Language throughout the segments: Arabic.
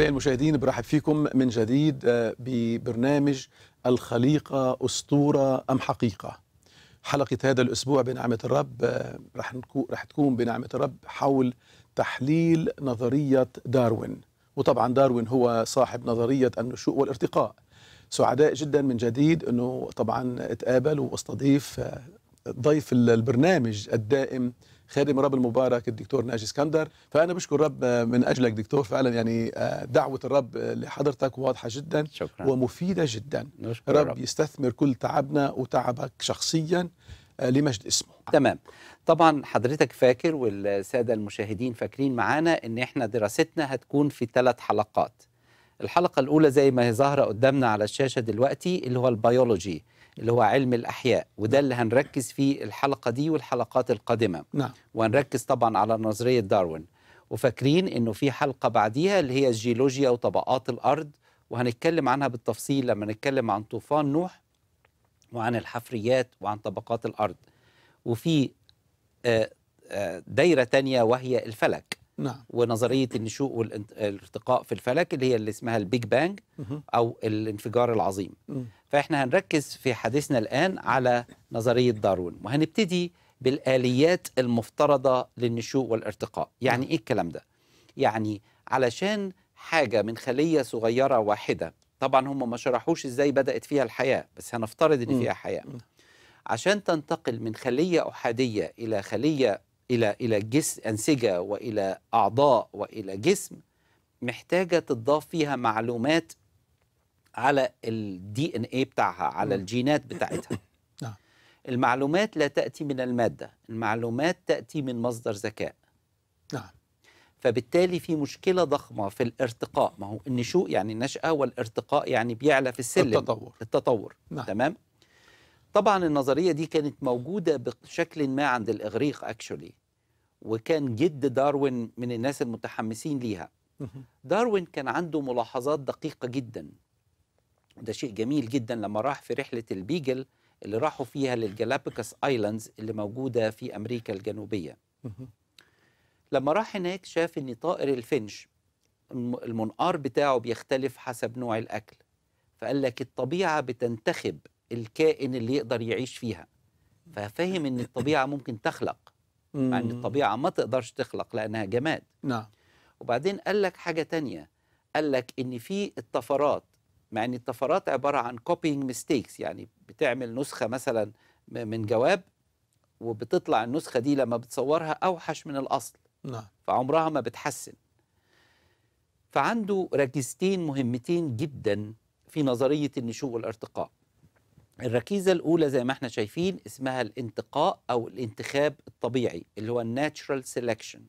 أعزائي المشاهدين برحب فيكم من جديد آه، ببرنامج الخليقة أسطورة أم حقيقة حلقة هذا الأسبوع بنعمة الرب آه، رح, رح تكون بنعمة الرب حول تحليل نظرية داروين وطبعا داروين هو صاحب نظرية النشوء والارتقاء سعداء جدا من جديد أنه طبعا اتقابل واستضيف آه، ضيف البرنامج الدائم خادم الرب المبارك الدكتور ناجي اسكندر فانا بشكر الرب آه، من اجلك دكتور فعلا يعني آه، دعوه الرب لحضرتك واضحه جدا شكرا. ومفيده جدا رب, رب يستثمر كل تعبنا وتعبك شخصيا آه، لمجد اسمه تمام طبعا حضرتك فاكر والساده المشاهدين فاكرين معانا ان احنا دراستنا هتكون في ثلاث حلقات الحلقه الاولى زي ما هي ظاهره قدامنا على الشاشه دلوقتي اللي هو البيولوجي اللي هو علم الأحياء وده نعم. اللي هنركز فيه الحلقة دي والحلقات القادمة نعم. وهنركز طبعا على نظرية داروين وفاكرين انه في حلقه بعديها اللي هي الجيولوجيا وطبقات الارض وهنتكلم عنها بالتفصيل لما نتكلم عن طوفان نوح وعن الحفريات وعن طبقات الارض وفي آه، آه، دايره تانية وهي الفلك نعم. ونظريه النشوء والارتقاء في الفلك اللي هي اللي اسمها البيج بانج او الانفجار العظيم فإحنا هنركز في حديثنا الآن على نظرية دارون وهنبتدي بالآليات المفترضة للنشوء والارتقاء يعني إيه الكلام ده؟ يعني علشان حاجة من خلية صغيرة واحدة طبعا هم ما شرحوش إزاي بدأت فيها الحياة بس هنفترض إن فيها حياة عشان تنتقل من خلية أحادية إلى خلية إلى إلى جسم أنسجة وإلى أعضاء وإلى جسم محتاجة تضاف فيها معلومات على الدي ان اي بتاعها على الجينات بتاعتها نعم. المعلومات لا تأتي من المادة المعلومات تأتي من مصدر ذكاء نعم فبالتالي في مشكلة ضخمة في الارتقاء ما هو النشوء يعني النشأة والارتقاء يعني بيعلى في السلم التطور التطور نعم. تمام طبعا النظرية دي كانت موجودة بشكل ما عند الإغريق اكشولي وكان جد داروين من الناس المتحمسين ليها داروين كان عنده ملاحظات دقيقة جدا ده شيء جميل جدا لما راح في رحله البيجل اللي راحوا فيها للجالابيكوس ايلاندز اللي موجوده في امريكا الجنوبيه لما راح هناك شاف ان طائر الفنش المنقار بتاعه بيختلف حسب نوع الاكل فقال لك الطبيعه بتنتخب الكائن اللي يقدر يعيش فيها ففهم ان الطبيعه ممكن تخلق مع ان الطبيعه ما تقدرش تخلق لانها جماد نعم وبعدين قال لك حاجه تانية قال لك ان في الطفرات مع ان الطفرات عباره عن كوبينج ميستيكس يعني بتعمل نسخه مثلا من جواب وبتطلع النسخه دي لما بتصورها اوحش من الاصل نعم فعمرها ما بتحسن فعنده ركيزتين مهمتين جدا في نظريه النشوء والارتقاء الركيزه الاولى زي ما احنا شايفين اسمها الانتقاء او الانتخاب الطبيعي اللي هو الناتشرال سيلكشن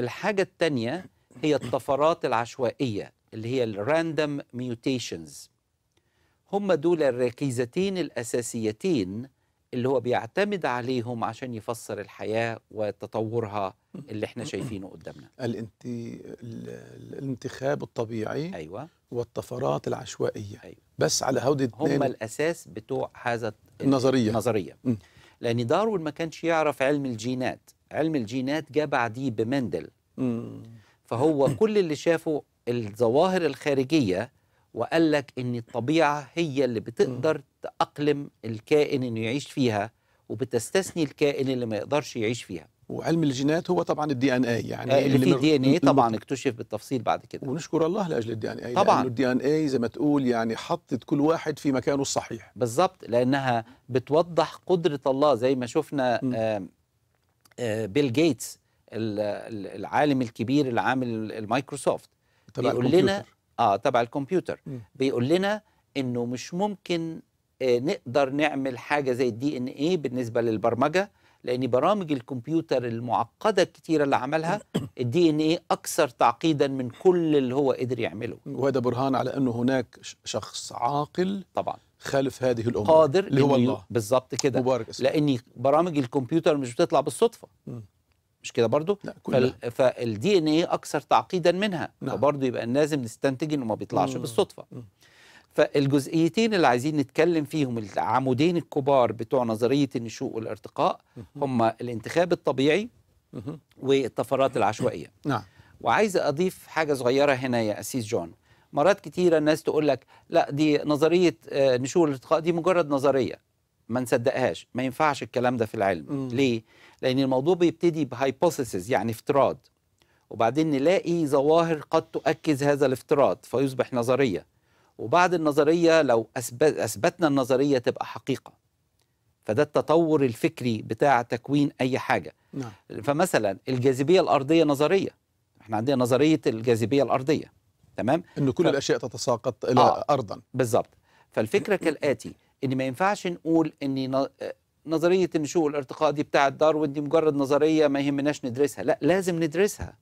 الحاجه الثانيه هي الطفرات العشوائيه اللي هي الراندم ميوتيشنز هم دول الركيزتين الأساسيتين اللي هو بيعتمد عليهم عشان يفسر الحياة وتطورها اللي احنا شايفينه قدامنا الانت... الانتخاب الطبيعي أيوة. والطفرات العشوائية أيوة. بس على هودي هم الأساس بتوع هذا النظرية, النظرية. لأن داروين ما كانش يعرف علم الجينات علم الجينات جاء بعديه بمندل فهو كل اللي شافه الظواهر الخارجيه وقال لك ان الطبيعه هي اللي بتقدر تاقلم الكائن انه يعيش فيها وبتستثني الكائن اللي ما يقدرش يعيش فيها وعلم الجينات هو طبعا الدي ان اي يعني آه، اللي, فيه في الدي ان اي طبعا اكتشف بالتفصيل بعد كده ونشكر الله لاجل الدي ان اي طبعا الدي ان اي زي ما تقول يعني حطت كل واحد في مكانه الصحيح بالظبط لانها بتوضح قدره الله زي ما شفنا آآ آآ بيل جيتس العالم الكبير اللي عامل المايكروسوفت تبع بيقول لنا اه تبع الكمبيوتر م. بيقول لنا انه مش ممكن آه نقدر نعمل حاجه زي الدي ان اي بالنسبه للبرمجه لان برامج الكمبيوتر المعقده الكتيره اللي عملها الدي ان اي اكثر تعقيدا من كل اللي هو قدر يعمله وهذا برهان على انه هناك شخص عاقل طبعا خلف هذه الامور قادر اللي هو الله بالظبط كده لان برامج الكمبيوتر مش بتطلع بالصدفه م. مش كده برضو فال... فالدي ان ايه اكثر تعقيدا منها نعم. فبرضو يبقى لازم نستنتج انه ما بيطلعش مم. بالصدفه مم. فالجزئيتين اللي عايزين نتكلم فيهم العمودين الكبار بتوع نظريه النشوء والارتقاء هم الانتخاب الطبيعي والطفرات العشوائيه نعم وعايز اضيف حاجه صغيره هنا يا اسيس جون مرات كتيره الناس تقول لك لا دي نظريه آه، نشوء الارتقاء دي مجرد نظريه ما نصدقهاش ما ينفعش الكلام ده في العلم مم. ليه لان الموضوع بيبتدي بهايبوثيسز يعني افتراض وبعدين نلاقي ظواهر قد تؤكد هذا الافتراض فيصبح نظريه وبعد النظريه لو اثبتنا النظريه تبقى حقيقه فده التطور الفكري بتاع تكوين اي حاجه نعم. فمثلا الجاذبيه الارضيه نظريه احنا عندنا نظريه الجاذبيه الارضيه تمام ان كل ف... الاشياء تتساقط الى آه. ارضا بالظبط فالفكره كالاتي ان ما ينفعش نقول ان نظريه النشوء والارتقاء دي بتاعه داروين دي مجرد نظريه ما يهمناش ندرسها لا لازم ندرسها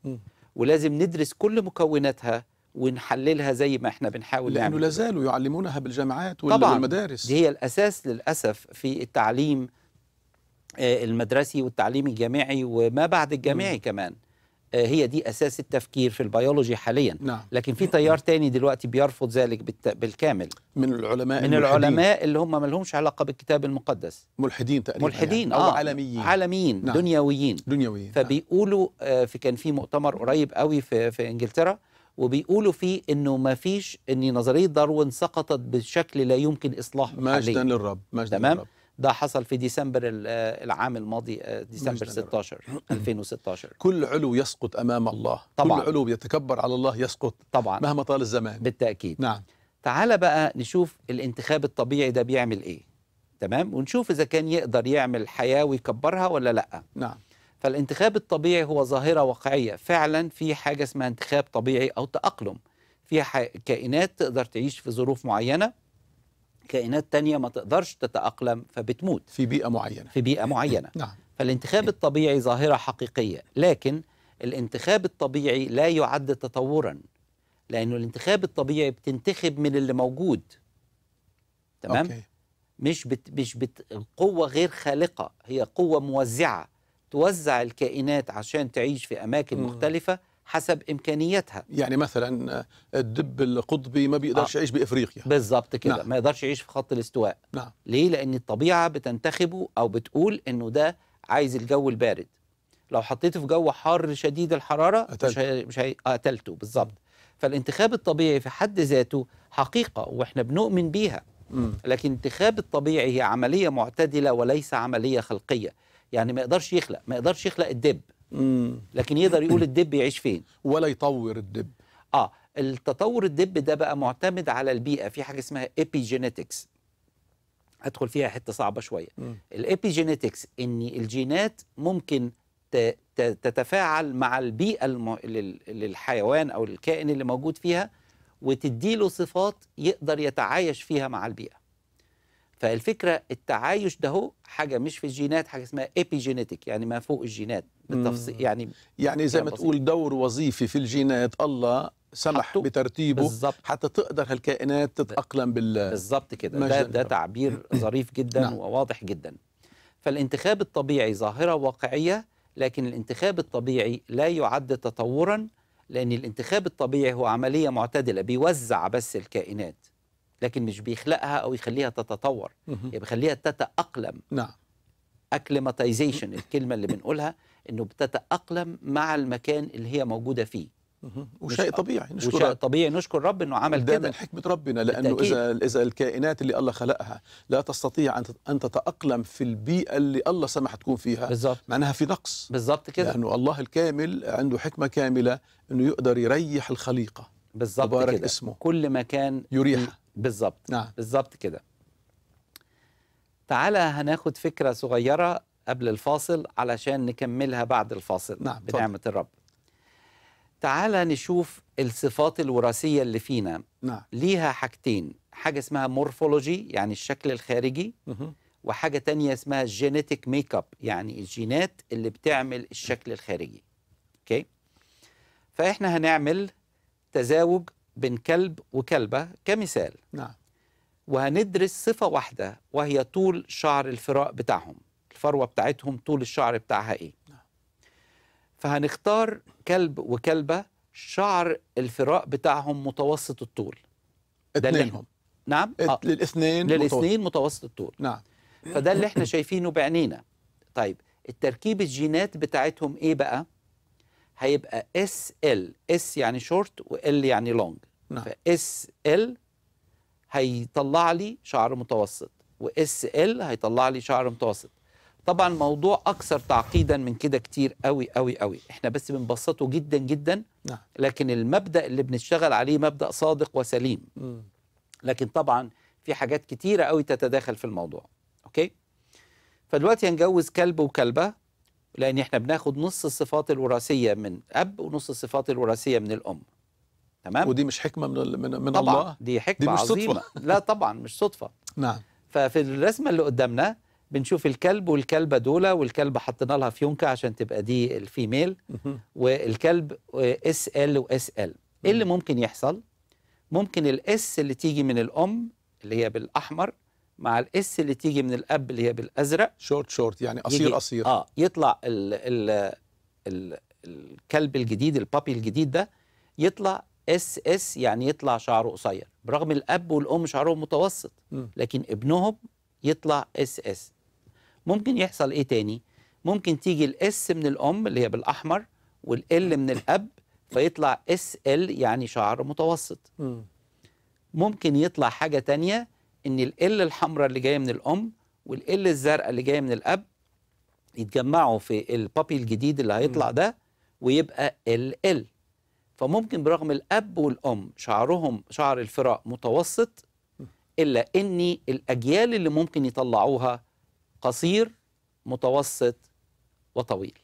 ولازم ندرس كل مكوناتها ونحللها زي ما احنا بنحاول لانه لا زالوا يعلمونها بالجامعات والمدارس طبعا دي هي الاساس للاسف في التعليم آه، المدرسي والتعليم الجامعي وما بعد الجامعي م. كمان آه، هي دي اساس التفكير في البيولوجي حاليا نعم. لكن في تيار تاني دلوقتي بيرفض ذلك بالكامل من العلماء من الملحدين. العلماء اللي هم ما لهمش علاقه بالكتاب المقدس ملحدين تقريبا يعني، ملحدين يعني. آه. او عالميين عالميين نعم. دنيويين دنيويين نعم. فبيقولوا آه في كان في مؤتمر قريب قوي في في انجلترا وبيقولوا فيه انه ما فيش ان نظريه داروين سقطت بشكل لا يمكن اصلاحه مجدا للرب مجدا للرب. ده حصل في ديسمبر آه، العام الماضي آه، ديسمبر 16 2016 كل علو يسقط امام الله طبعا كل علو يتكبر على الله يسقط طبعا مهما طال الزمان بالتاكيد نعم تعال بقى نشوف الانتخاب الطبيعي ده بيعمل ايه تمام ونشوف اذا كان يقدر يعمل حياه ويكبرها ولا لا نعم فالانتخاب الطبيعي هو ظاهره واقعيه فعلا في حاجه اسمها انتخاب طبيعي او تاقلم في كائنات تقدر تعيش في ظروف معينه كائنات تانية ما تقدرش تتأقلم فبتموت في بيئة معينة في بيئة معينة نعم فالانتخاب الطبيعي ظاهرة حقيقية لكن الانتخاب الطبيعي لا يعد تطورا لأنه الانتخاب الطبيعي بتنتخب من اللي موجود تمام أوكي. مش بت مش بت قوة غير خالقة هي قوة موزعة توزع الكائنات عشان تعيش في أماكن مختلفة حسب امكانياتها يعني مثلا آه، الدب القطبي ما بيقدرش آه. يعيش آه. بافريقيا بالظبط كده نعم. ما يقدرش يعيش في خط الاستواء نعم. ليه لان الطبيعه بتنتخبه او بتقول انه ده عايز الجو البارد لو حطيته في جو حار شديد الحراره أتلت. مش هي... مش هي... قتلته بالظبط فالانتخاب الطبيعي في حد ذاته حقيقه واحنا بنؤمن بيها م. لكن الانتخاب الطبيعي هي عمليه معتدله وليس عمليه خلقيه يعني ما يقدرش يخلق ما يقدرش يخلق الدب لكن يقدر يقول الدب يعيش فين ولا يطور الدب اه التطور الدب ده بقى معتمد على البيئه في حاجه اسمها ايبيجينيتكس هدخل فيها حته صعبه شويه الايبيجينيتكس ان الجينات ممكن تتفاعل مع البيئه الم... للحيوان او الكائن اللي موجود فيها وتديله صفات يقدر يتعايش فيها مع البيئه فالفكره التعايش ده هو حاجه مش في الجينات حاجه اسمها ايبيجينيتك يعني ما فوق الجينات بالتفصيل يعني يعني زي ما تقول دور وظيفي في الجينات الله سمح بترتيبه بالزبط. حتى تقدر هالكائنات تتاقلم بال بالظبط كده ده, ده تعبير ظريف جدا نعم. وواضح جدا فالانتخاب الطبيعي ظاهره واقعيه لكن الانتخاب الطبيعي لا يعد تطورا لان الانتخاب الطبيعي هو عمليه معتدله بيوزع بس الكائنات لكن مش بيخلقها او يخليها تتطور يعني بيخليها تتاقلم نعم اكليماتيزيشن الكلمه اللي بنقولها انه بتتاقلم مع المكان اللي هي موجوده فيه وشيء طبيعي نشكر وشيء طبيعي نشكر رب انه عمل كده ده من حكمه ربنا لانه اذا اذا الكائنات اللي الله خلقها لا تستطيع ان ان تتاقلم في البيئه اللي الله سمح تكون فيها بالزبط. معناها في نقص بالظبط كده لانه الله الكامل عنده حكمه كامله انه يقدر يريح الخليقه بالظبط كده اسمه كل مكان يريح بالظبط نعم بالظبط كده تعالى هناخد فكرة صغيرة قبل الفاصل علشان نكملها بعد الفاصل نعم بنعمة طبعا. الرب تعالى نشوف الصفات الوراثية اللي فينا نعم. ليها حاجتين حاجة اسمها مورفولوجي يعني الشكل الخارجي وحاجة تانية اسمها جينيتك ميك اب يعني الجينات اللي بتعمل الشكل الخارجي اوكي فاحنا هنعمل تزاوج بين كلب وكلبة كمثال نعم وهندرس صفة واحدة وهي طول شعر الفراء بتاعهم الفروة بتاعتهم طول الشعر بتاعها إيه نعم. فهنختار كلب وكلبة شعر الفراء بتاعهم متوسط الطول اتنينهم نعم ات... آه. للاثنين للاثنين متوسط. متوسط الطول نعم فده اللي احنا شايفينه بعينينا طيب التركيب الجينات بتاعتهم ايه بقى هيبقى اس ال اس يعني شورت وال يعني لونج نعم فاس ال هيطلع لي شعر متوسط واس ال هيطلع لي شعر متوسط طبعا موضوع اكثر تعقيدا من كده كتير قوي قوي قوي احنا بس بنبسطه جدا جدا نعم. لكن المبدا اللي بنشتغل عليه مبدا صادق وسليم لكن طبعا في حاجات كتيره قوي تتداخل في الموضوع اوكي فدلوقتي هنجوز كلب وكلبه لان احنا بناخد نص الصفات الوراثيه من اب ونص الصفات الوراثيه من الام تمام ودي مش حكمه من من, طبعًا الله دي حكمه دي مش عظيمه صدفة. لا طبعا مش صدفه نعم ففي الرسمه اللي قدامنا بنشوف الكلب والكلبه دولة والكلبه حطينا لها فيونكه عشان تبقى دي الفيميل والكلب اس ال واس ال ايه اللي ممكن يحصل ممكن الاس اللي تيجي من الام اللي هي بالاحمر مع الاس اللي تيجي من الاب اللي هي بالازرق شورت شورت يعني قصير قصير اه يطلع ال ال ال الكلب الجديد البابي الجديد ده يطلع اس اس يعني يطلع شعره قصير برغم الاب والام شعرهم متوسط لكن ابنهم يطلع اس اس ممكن يحصل ايه تاني ممكن تيجي الاس من الام اللي هي بالاحمر والال من الاب فيطلع اس ال يعني شعر متوسط ممكن يطلع حاجه تانية ان ال الحمراء اللي جايه من الام ال الزرقاء اللي جايه من الاب يتجمعوا في البابي الجديد اللي هيطلع ده ويبقى ال ال فممكن برغم الاب والام شعرهم شعر الفراء متوسط الا ان الاجيال اللي ممكن يطلعوها قصير متوسط وطويل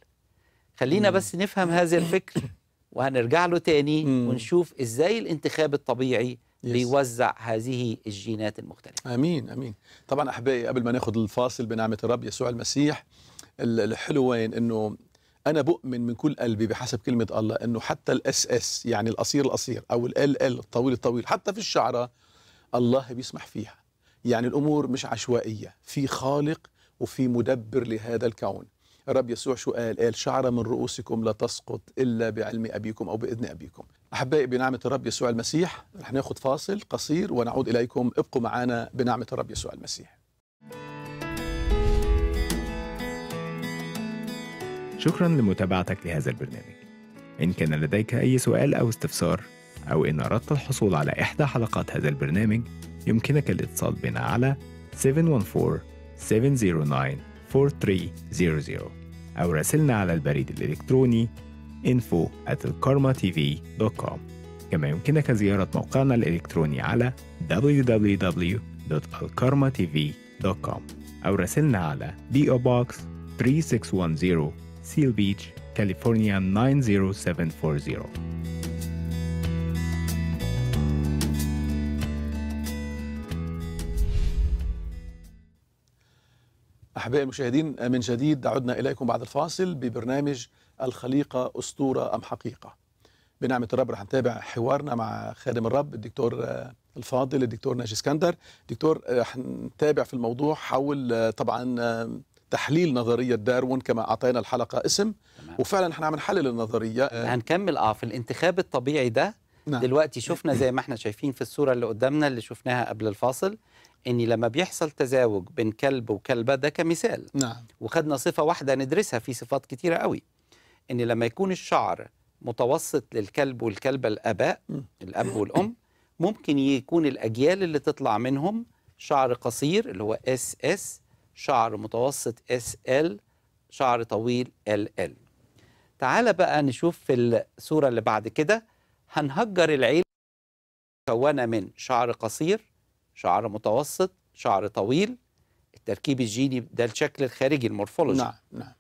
خلينا بس نفهم هذا الفكر وهنرجع له تاني ونشوف ازاي الانتخاب الطبيعي ليوزع هذه الجينات المختلفة أمين أمين طبعا أحبائي قبل ما ناخذ الفاصل بنعمة الرب يسوع المسيح الحلو وين أنه أنا بؤمن من كل قلبي بحسب كلمة الله أنه حتى الاس اس يعني القصير القصير أو ال ال الطويل الطويل حتى في الشعرة الله بيسمح فيها يعني الأمور مش عشوائية في خالق وفي مدبر لهذا الكون الرب يسوع شو قال؟ قال شعرة من رؤوسكم لا تسقط إلا بعلم أبيكم أو بإذن أبيكم أحبائي بنعمة الرب يسوع المسيح رح ناخد فاصل قصير ونعود إليكم ابقوا معنا بنعمة الرب يسوع المسيح شكرا لمتابعتك لهذا البرنامج إن كان لديك أي سؤال أو استفسار أو إن أردت الحصول على إحدى حلقات هذا البرنامج يمكنك الاتصال بنا على 714 709 4300 أو راسلنا على البريد الإلكتروني info at karmatv.com كما يمكنك زيارة موقعنا الإلكتروني على www.alkarmatv.com أو راسلنا على PO Box 3610 Seal Beach, California 90740 أحبائي المشاهدين من جديد عدنا إليكم بعد الفاصل ببرنامج الخليقة أسطورة أم حقيقة بنعمة الرب رح نتابع حوارنا مع خادم الرب الدكتور آه، الفاضل الدكتور ناجي اسكندر دكتور آه، رح نتابع في الموضوع حول آه، طبعا تحليل نظرية داروين كما أعطينا الحلقة اسم تمام. وفعلا نحن عم نحلل النظرية هنكمل اه في الانتخاب الطبيعي ده نعم. دلوقتي شفنا زي ما احنا شايفين في الصورة اللي قدامنا اللي شفناها قبل الفاصل ان لما بيحصل تزاوج بين كلب وكلبة ده كمثال نعم. وخدنا صفة واحدة ندرسها في صفات كتيرة قوي ان لما يكون الشعر متوسط للكلب والكلبة الآباء الأب والأم ممكن يكون الأجيال اللي تطلع منهم شعر قصير اللي هو اس اس شعر متوسط اس ال شعر طويل ال ال تعال بقى نشوف في الصورة اللي بعد كده هنهجر العيله مكونه من شعر قصير شعر متوسط شعر طويل التركيب الجيني ده الشكل الخارجي المورفولوجي نعم نعم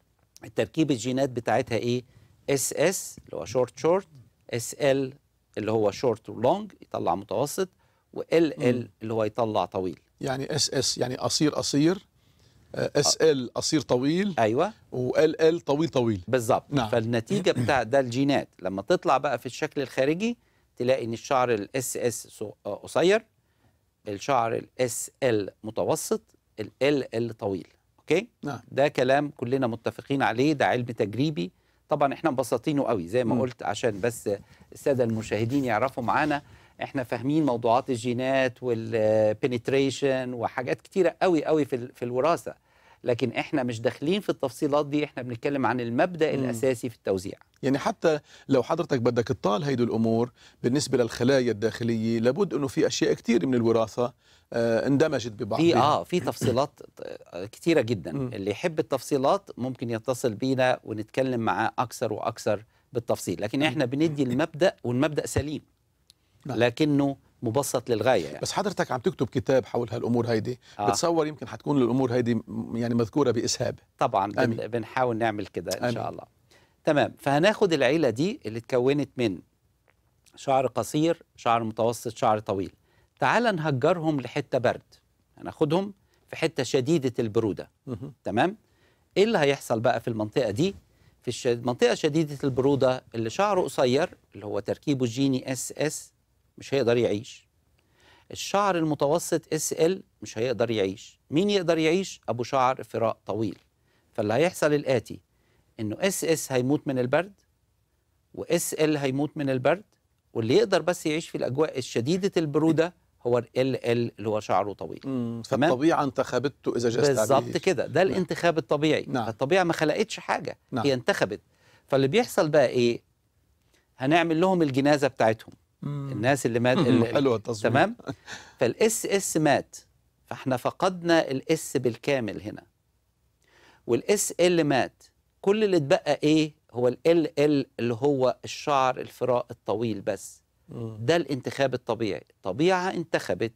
التركيب الجينات بتاعتها ايه اس اس اللي هو شورت شورت اس ال اللي هو شورت ولونج يطلع متوسط وال ال اللي هو يطلع طويل يعني اس اس يعني قصير قصير اس آه، ال قصير طويل ايوه وال ال طويل طويل بالظبط نعم. فالنتيجه بتاع ده الجينات لما تطلع بقى في الشكل الخارجي تلاقي ان الشعر الاس اس آه، قصير الشعر الاس ال متوسط ال ال طويل اوكي نعم. ده كلام كلنا متفقين عليه ده علم تجريبي طبعا احنا مبسطينه قوي زي ما م. قلت عشان بس الساده المشاهدين يعرفوا معانا احنا فاهمين موضوعات الجينات والبنتريشن وحاجات كتيره قوي قوي في في الوراثه لكن احنا مش داخلين في التفصيلات دي احنا بنتكلم عن المبدا م. الاساسي في التوزيع يعني حتى لو حضرتك بدك تطال هيدي الامور بالنسبه للخلايا الداخليه لابد انه في اشياء كثير من الوراثه آه اندمجت ببعضها في اه في تفصيلات آه، كثيره جدا م. اللي يحب التفصيلات ممكن يتصل بينا ونتكلم معاه اكثر واكثر بالتفصيل لكن احنا بندي المبدا والمبدا سليم نعم. لكنه مبسط للغايه يعني. بس حضرتك عم تكتب كتاب حول هالامور هيدي آه. بتصور يمكن حتكون الامور هيدي يعني مذكوره باسهاب طبعا أمين. بنحاول نعمل كده ان أمين. شاء الله تمام فهناخد العيله دي اللي اتكونت من شعر قصير شعر متوسط شعر طويل تعال نهجرهم لحته برد هناخدهم في حته شديده البروده مه. تمام ايه اللي هيحصل بقى في المنطقه دي في المنطقه شديده البروده اللي شعره قصير اللي هو تركيبه جيني اس اس مش هيقدر يعيش الشعر المتوسط اس ال مش هيقدر يعيش مين يقدر يعيش ابو شعر فراء طويل فاللي هيحصل الاتي انه اس اس هيموت من البرد واس ال هيموت من البرد واللي يقدر بس يعيش في الاجواء الشديده البروده هو ال ال اللي هو شعره طويل فالطبيعه انتخبته اذا جاز بالظبط كده ده نعم. الانتخاب الطبيعي نعم. الطبيعه ما خلقتش حاجه نعم. هي انتخبت فاللي بيحصل بقى ايه هنعمل لهم الجنازه بتاعتهم الناس اللي مات اللي حلوه التصوير تمام فالاس اس مات فاحنا فقدنا الاس بالكامل هنا والاس ال مات كل اللي اتبقى ايه هو ال ال اللي هو الشعر الفراء الطويل بس ده الانتخاب الطبيعي طبيعة انتخبت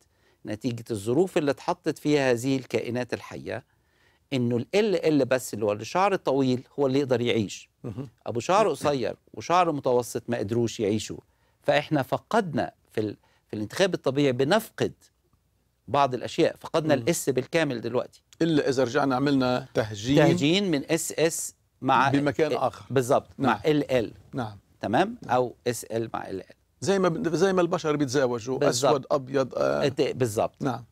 نتيجة الظروف اللي اتحطت فيها هذه الكائنات الحية انه ال ال بس اللي هو الشعر الطويل هو اللي يقدر يعيش ابو شعر قصير وشعر متوسط ما قدروش يعيشوا فإحنا فقدنا في, ال... في الانتخاب الطبيعي بنفقد بعض الأشياء فقدنا الإس بالكامل دلوقتي إلا إذا رجعنا عملنا تهجين تهجين من إس إس مع بمكان آخر بالظبط نعم. مع ال ال نعم تمام نعم. أو إس ال مع ال ال زي ما زي ما البشر بيتزاوجوا أسود أبيض آه. بالظبط نعم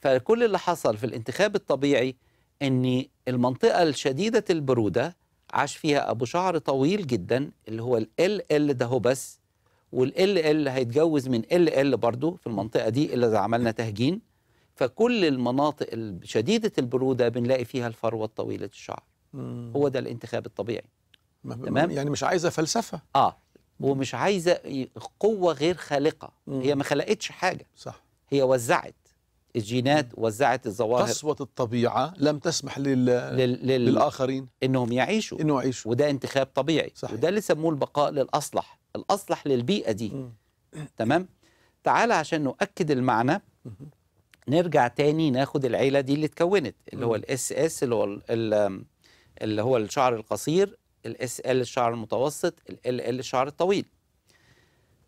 فكل اللي حصل في الانتخاب الطبيعي ان المنطقه الشديده البروده عاش فيها ابو شعر طويل جدا اللي هو ال ال ده هو بس والال ال هيتجوز من ال ال برضه في المنطقه دي الا اذا عملنا تهجين فكل المناطق شديده البروده بنلاقي فيها الفروه الطويله الشعر مم. هو ده الانتخاب الطبيعي تمام يعني مش عايزه فلسفه اه ومش عايزه قوه غير خالقه مم. هي ما خلقتش حاجه صح هي وزعت الجينات وزعت الظواهر قسوة الطبيعة لم تسمح لل... لل... لل... للآخرين إنهم يعيشوا إنه يعيشوا وده انتخاب طبيعي صحيح. وده اللي سموه البقاء للأصلح الأصلح للبيئة دي تمام تعال عشان نؤكد المعنى نرجع تاني ناخد العيلة دي اللي اتكونت اللي هو الاس اس اللي هو اللي هو الشعر القصير الاس ال الشعر المتوسط ال ال الشعر الطويل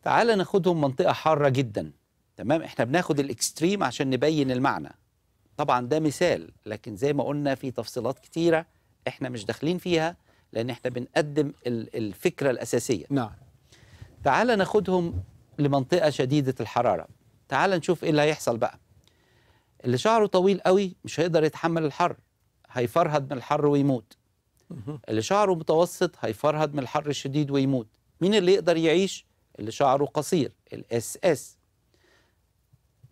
تعال ناخدهم منطقة حارة جدا تمام احنا بناخد الاكستريم عشان نبين المعنى طبعا ده مثال لكن زي ما قلنا في تفصيلات كتيرة احنا مش داخلين فيها لان احنا بنقدم الفكرة الأساسية نعم تعال ناخدهم لمنطقة شديدة الحرارة تعال نشوف إيه اللي هيحصل بقى اللي شعره طويل قوي مش هيقدر يتحمل الحر هيفرهد من الحر ويموت اللي شعره متوسط هيفرهد من الحر الشديد ويموت مين اللي يقدر يعيش اللي شعره قصير الاس اس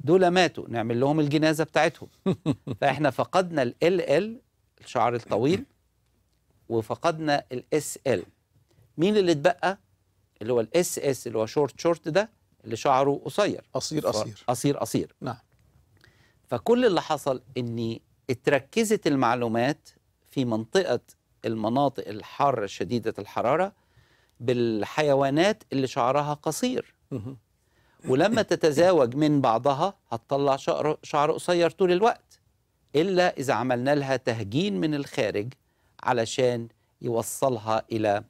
دول ماتوا نعمل لهم الجنازة بتاعتهم فإحنا فقدنا ال ال الشعر الطويل وفقدنا الاس ال مين اللي اتبقى اللي هو الاس اس اللي هو شورت شورت ده اللي شعره قصير قصير قصير قصير قصير نعم فكل اللي حصل ان اتركزت المعلومات في منطقه المناطق الحاره شديده الحراره بالحيوانات اللي شعرها قصير ولما تتزاوج من بعضها هتطلع شعر شعر قصير طول الوقت الا اذا عملنا لها تهجين من الخارج علشان يوصلها الى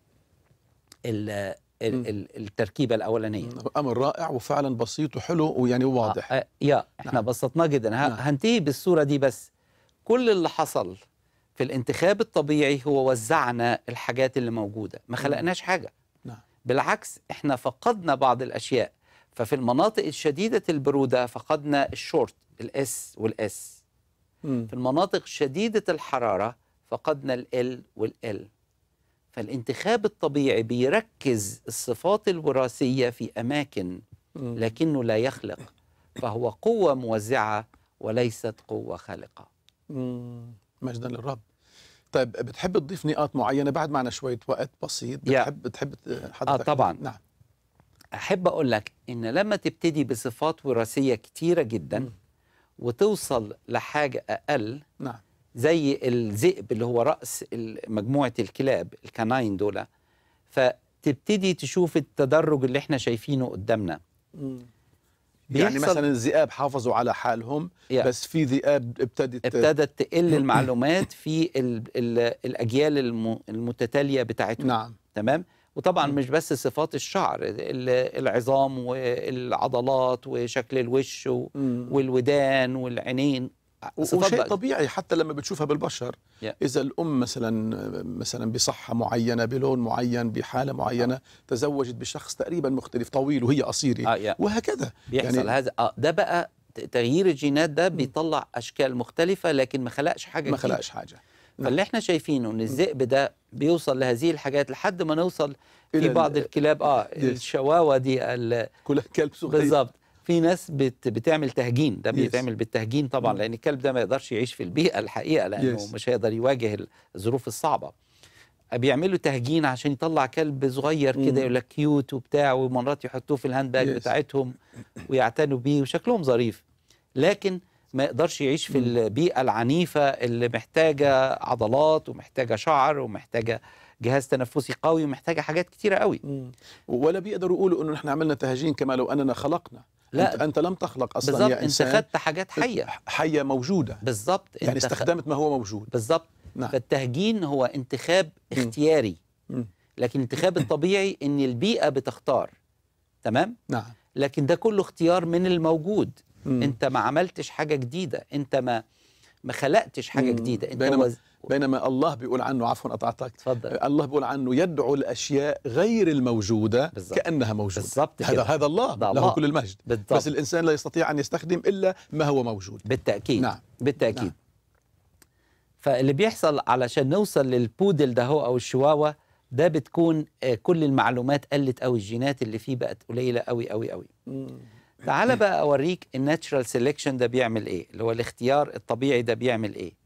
التركيبه الاولانيه امر رائع وفعلا بسيط وحلو ويعني واضح آه, آه، يا نعم. احنا نعم. بسطناه جدا نعم. هنتهي بالصوره دي بس كل اللي حصل في الانتخاب الطبيعي هو وزعنا الحاجات اللي موجوده ما خلقناش حاجه نعم. بالعكس احنا فقدنا بعض الاشياء ففي المناطق الشديده البروده فقدنا الشورت الاس والاس في المناطق شديده الحراره فقدنا ال وال فالانتخاب الطبيعي بيركز الصفات الوراثية في أماكن لكنه لا يخلق فهو قوة موزعة وليست قوة خالقة مجدا للرب طيب بتحب تضيف نقاط معينة بعد معنا شوية وقت بسيط بتحب بتحب حضرتك آه طبعا نعم أحب أقول لك إن لما تبتدي بصفات وراثية كتيرة جدا وتوصل لحاجة أقل نعم زي الذئب اللي هو راس مجموعه الكلاب الكناين دول فتبتدي تشوف التدرج اللي احنا شايفينه قدامنا يعني مثلا الذئاب حافظوا على حالهم يعني بس في ذئاب ابتدت ابتدت تقل المعلومات في الـ الـ الاجيال المتتاليه بتاعتهم نعم تمام وطبعا مش بس صفات الشعر العظام والعضلات وشكل الوش والودان والعينين وشيء طبيعي حتى لما بتشوفها بالبشر yeah. اذا الام مثلا مثلا بصحه معينه بلون معين بحاله معينه oh. تزوجت بشخص تقريبا مختلف طويل وهي قصيره oh, yeah. وهكذا بيحصل يعني هذا آه ده بقى تغيير الجينات ده بيطلع اشكال مختلفه لكن ما خلقش حاجه ما خلقش حاجه نعم. فاللي احنا شايفينه ان الذئب ده بيوصل لهذه الحاجات لحد ما نوصل في بعض الكلاب اه الشواوه دي كلها كلب صغير بالظبط في ناس بت بتعمل تهجين ده بيتعمل بالتهجين طبعا mm. لان الكلب ده ما يقدرش يعيش في البيئه الحقيقه لانه يس. مش هيقدر يواجه الظروف الصعبه بيعملوا تهجين عشان يطلع كلب صغير كده mm. يقول لك كيوت وبتاع ومرات يحطوه في الهاند باج بتاعتهم ويعتنوا بيه وشكلهم ظريف لكن ما يقدرش يعيش في mm. البيئه العنيفه اللي محتاجه عضلات ومحتاجه شعر ومحتاجه جهاز تنفسي قوي ومحتاجه حاجات كتيره قوي ولا بيقدروا يقولوا انه احنا عملنا تهجين كما لو اننا خلقنا لا انت, انت لم تخلق اصلا بالزبط. يا انسان انت خدت حاجات حيه حيه موجوده بالظبط يعني استخدمت ما هو موجود بالظبط نعم. فالتهجين هو انتخاب اختياري م. لكن الانتخاب الطبيعي ان البيئه بتختار تمام نعم لكن ده كله اختيار من الموجود م. انت ما عملتش حاجه جديده انت ما ما خلقتش حاجه م. جديده انت بينما, وز... بينما الله بيقول عنه عفوا قطعتك تفضل الله بيقول عنه يدعو الاشياء غير الموجوده بالزبط. كانها موجوده بالزبط هذا كده. هذا الله له الله. كل المجد بالزبط. بس الانسان لا يستطيع ان يستخدم الا ما هو موجود بالتاكيد نعم بالتاكيد نعم. فاللي بيحصل علشان نوصل للبودل ده هو او الشواوا ده بتكون آه، كل المعلومات قلت او الجينات اللي فيه بقت قليله قوي قوي قوي تعال بقى اوريك الناتشرال سيلكشن ده بيعمل ايه اللي هو الاختيار الطبيعي ده بيعمل ايه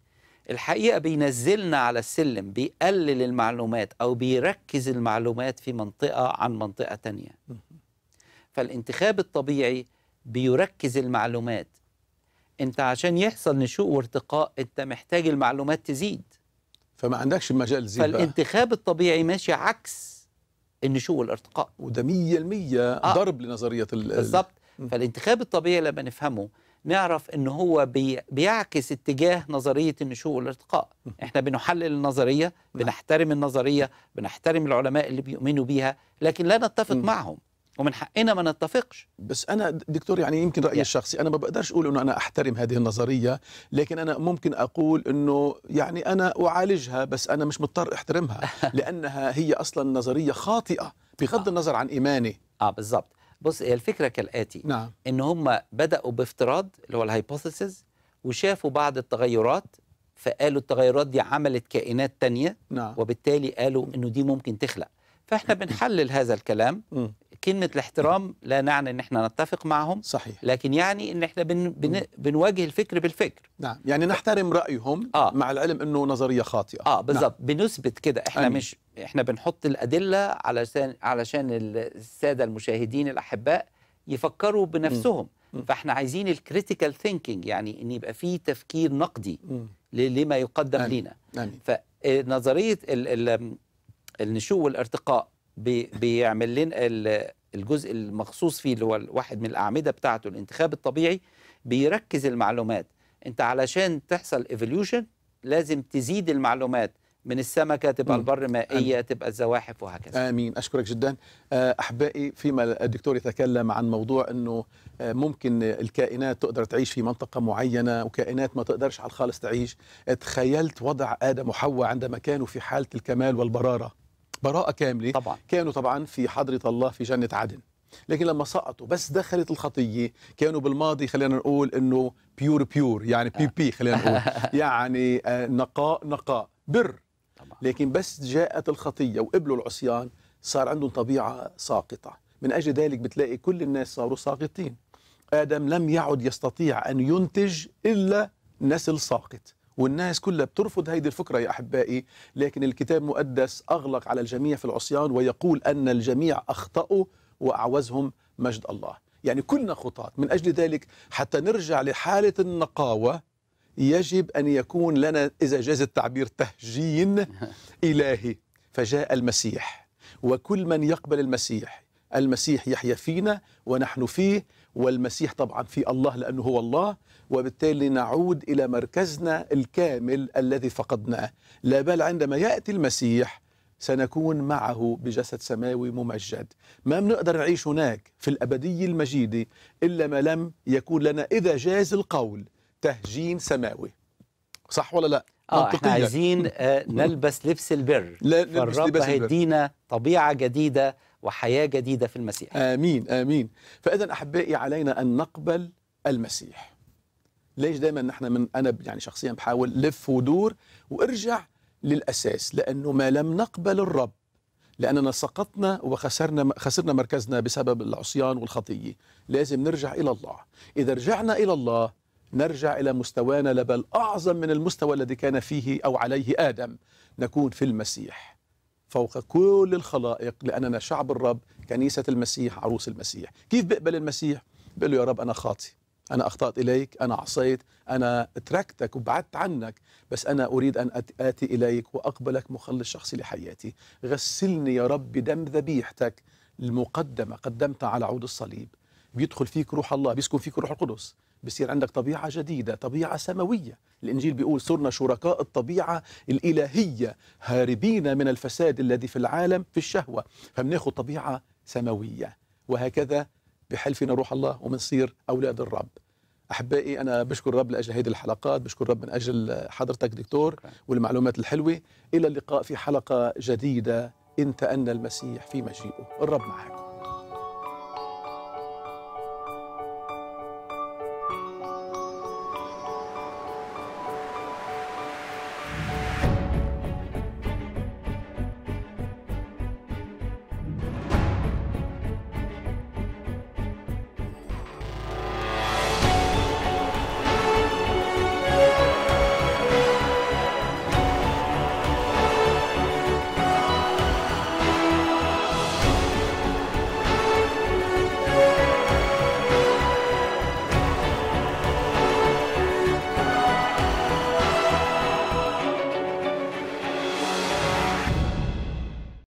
الحقيقه بينزلنا على السلم بيقلل المعلومات او بيركز المعلومات في منطقه عن منطقه تانية فالانتخاب الطبيعي بيركز المعلومات انت عشان يحصل نشوء وارتقاء انت محتاج المعلومات تزيد فما عندكش مجال تزيد فالانتخاب بقى. الطبيعي ماشي عكس النشوء والارتقاء وده 100% آه. ضرب لنظريه بالظبط فالانتخاب الطبيعي لما نفهمه نعرف ان هو بيعكس اتجاه نظريه النشوء والارتقاء احنا بنحلل النظريه نعم. بنحترم النظريه بنحترم العلماء اللي بيؤمنوا بيها لكن لا نتفق م. معهم ومن حقنا ما نتفقش بس انا دكتور يعني يمكن رايي يعني. الشخصي انا ما بقدرش اقول انه انا احترم هذه النظريه لكن انا ممكن اقول انه يعني انا اعالجها بس انا مش مضطر احترمها لانها هي اصلا نظريه خاطئه بغض آه. النظر عن ايماني اه بالظبط بص هي الفكره كالاتي نعم. ان هم بداوا بافتراض اللي هو الهايبوثيسز وشافوا بعض التغيرات فقالوا التغيرات دي عملت كائنات تانية نعم. وبالتالي قالوا انه دي ممكن تخلق فاحنا بنحلل هذا الكلام كلمه الاحترام لا نعني ان احنا نتفق معهم صحيح لكن يعني ان احنا بن بن بنواجه الفكر بالفكر نعم يعني نحترم رايهم آه. مع العلم انه نظريه خاطئه اه بالظبط نعم. بنثبت كده احنا أمين. مش احنا بنحط الادله علشان علشان الساده المشاهدين الاحباء يفكروا بنفسهم م. م. فاحنا عايزين الكريتيكال ثينكينج يعني ان يبقى في تفكير نقدي م. لما يقدم أمين. لينا أمين. فنظريه آه، النشوء والارتقاء بيعمل لنا الجزء المخصوص فيه اللي هو واحد من الأعمدة بتاعته الانتخاب الطبيعي بيركز المعلومات أنت علشان تحصل ايفوليوشن لازم تزيد المعلومات من السمكة تبقى مم. البر مائية أم. تبقى الزواحف وهكذا آمين أشكرك جدا آه، أحبائي فيما الدكتور يتكلم عن موضوع أنه آه، ممكن الكائنات تقدر تعيش في منطقة معينة وكائنات ما تقدرش على الخالص تعيش تخيلت وضع آدم وحواء عندما كانوا في حالة الكمال والبرارة براءه كامله طبعا. كانوا طبعا في حضره الله في جنه عدن لكن لما سقطوا بس دخلت الخطيه كانوا بالماضي خلينا نقول انه بيور بيور يعني بي بي خلينا نقول يعني آه، نقاء نقاء بر طبعا. لكن بس جاءت الخطيه وقبلوا العصيان صار عندهم طبيعه ساقطه من اجل ذلك بتلاقي كل الناس صاروا ساقطين ادم لم يعد يستطيع ان ينتج الا نسل ساقط والناس كلها بترفض هذه الفكرة يا أحبائي لكن الكتاب المقدس أغلق على الجميع في العصيان ويقول أن الجميع أخطأوا وأعوزهم مجد الله يعني كلنا خطاة من أجل ذلك حتى نرجع لحالة النقاوة يجب أن يكون لنا إذا جاز التعبير تهجين إلهي فجاء المسيح وكل من يقبل المسيح المسيح يحيا فينا ونحن فيه والمسيح طبعا في الله لأنه هو الله وبالتالي نعود إلى مركزنا الكامل الذي فقدناه لا بل عندما يأتي المسيح سنكون معه بجسد سماوي ممجد ما بنقدر نعيش هناك في الأبدي المجيد إلا ما لم يكون لنا إذا جاز القول تهجين سماوي صح ولا لا؟ اه احنا عايزين آه، نلبس لبس البر لا فالرب البر. هيدينا طبيعة جديدة وحياة جديدة في المسيح آمين آمين فإذا أحبائي علينا أن نقبل المسيح ليش دايما نحن من أنا يعني شخصيا بحاول لف ودور وارجع للأساس لأنه ما لم نقبل الرب لأننا سقطنا وخسرنا خسرنا مركزنا بسبب العصيان والخطية لازم نرجع إلى الله إذا رجعنا إلى الله نرجع إلى مستوانا لبل أعظم من المستوى الذي كان فيه أو عليه آدم نكون في المسيح فوق كل الخلائق لأننا شعب الرب كنيسة المسيح عروس المسيح كيف بقبل المسيح؟ بقول له يا رب أنا خاطي أنا أخطأت إليك أنا عصيت أنا تركتك وبعدت عنك بس أنا أريد أن آتي إليك وأقبلك مخلص شخصي لحياتي غسلني يا رب بدم ذبيحتك المقدمة قدمتها على عود الصليب بيدخل فيك روح الله بيسكن فيك روح القدس بصير عندك طبيعة جديدة طبيعة سماوية الإنجيل بيقول صرنا شركاء الطبيعة الإلهية هاربين من الفساد الذي في العالم في الشهوة فمناخد طبيعة سماوية وهكذا بحل فينا روح الله وبنصير أولاد الرب أحبائي أنا بشكر الرب لأجل هذه الحلقات بشكر الرب من أجل حضرتك دكتور والمعلومات الحلوة إلى اللقاء في حلقة جديدة إن تأنى المسيح في مجيئه الرب معكم